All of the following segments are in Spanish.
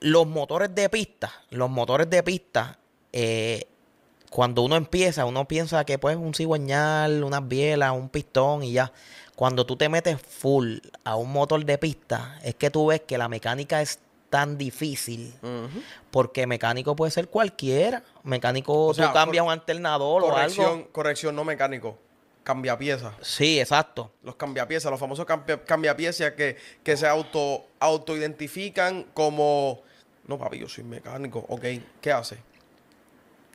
Los motores de pista, los motores de pista, eh, cuando uno empieza, uno piensa que pues un cigüeñal, unas bielas, un pistón y ya. Cuando tú te metes full a un motor de pista, es que tú ves que la mecánica es tan difícil. Porque mecánico puede ser cualquiera. Mecánico, tú cambias un alternador o algo. Corrección no mecánico cambia cambiapiezas. Sí, exacto. Los cambia piezas los famosos cambia, piezas que, que se auto identifican como, no papi, yo soy mecánico, ok, ¿qué hace?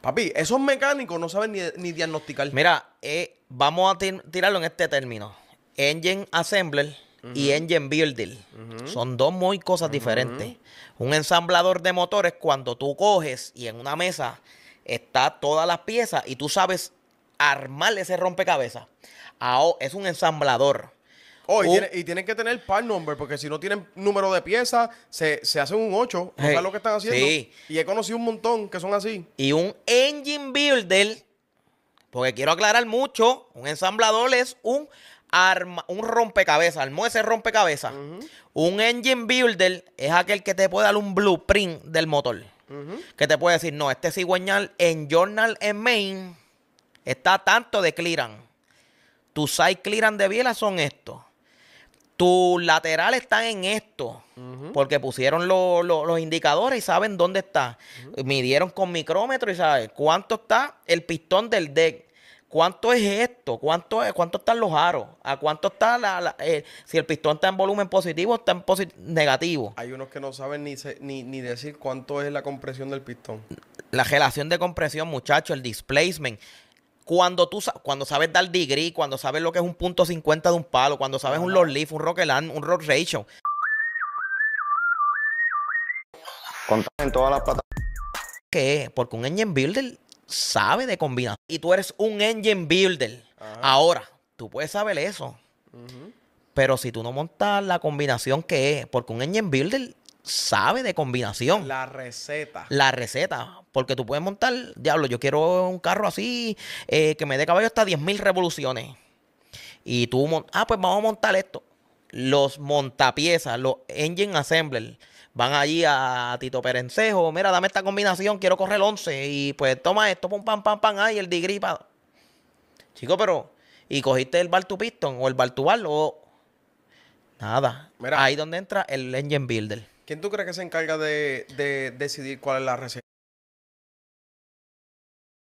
Papi, esos mecánicos no saben ni, diagnosticar. Mira, eh, vamos a tirarlo en este término. Engine Assembler y Engine Builder. Son dos muy cosas diferentes. Un ensamblador de motores cuando tú coges y en una mesa está todas las piezas y tú sabes armar ese rompecabezas. es un ensamblador. Oh, y, Tiene, tienen que tener part number, porque si no tienen número de piezas, se, hace hacen un 8. No lo que están haciendo. Sí. Y he conocido un montón que son así. Y un engine builder, porque quiero aclarar mucho, un ensamblador es un arma, un rompecabezas, armó ese rompecabezas. Un engine builder es aquel que te puede dar un blueprint del motor. Que te puede decir, no, este cigüeñal en journal en main Está tanto de clearan. Tus side clearan de biela son estos. Tus laterales están en esto. Porque pusieron los indicadores y saben dónde está. Midieron con micrómetro y saben cuánto está el pistón del deck. ¿Cuánto es esto? ¿Cuánto, es? están los aros? ¿A cuánto está eh, si el pistón está en volumen positivo o está en negativo? Hay unos que no saben ni, ni, ni, decir cuánto es la compresión del pistón. La relación de compresión, muchachos, el displacement. Cuando tú cuando sabes dar degree, cuando sabes lo que es un punto 50 de un palo, cuando sabes un lord leaf, un land, un rock ratio. en todas las plataformas. ¿Qué? Porque un engine builder sabe de combinar. Y tú eres un engine builder. Ahora, tú puedes saber eso. Pero si tú no montas la combinación que es, porque un engine builder sabe de combinación. La receta. La receta. Porque tú puedes montar, diablo, yo quiero un carro así, eh, que me dé caballo hasta 10.000 revoluciones. Y tú, ah, pues vamos a montar esto. Los montapiezas, los engine assemblers, van allí a Tito Perencejo, mira, dame esta combinación, quiero correr el 11. Y pues toma esto, pum, pam, pam, pam, ahí el digripa. Chico, pero, y cogiste el bar piston o el bar o nada. Ahí donde entra el engine builder. ¿Quién tú crees que se encarga de, decidir cuál es la receta?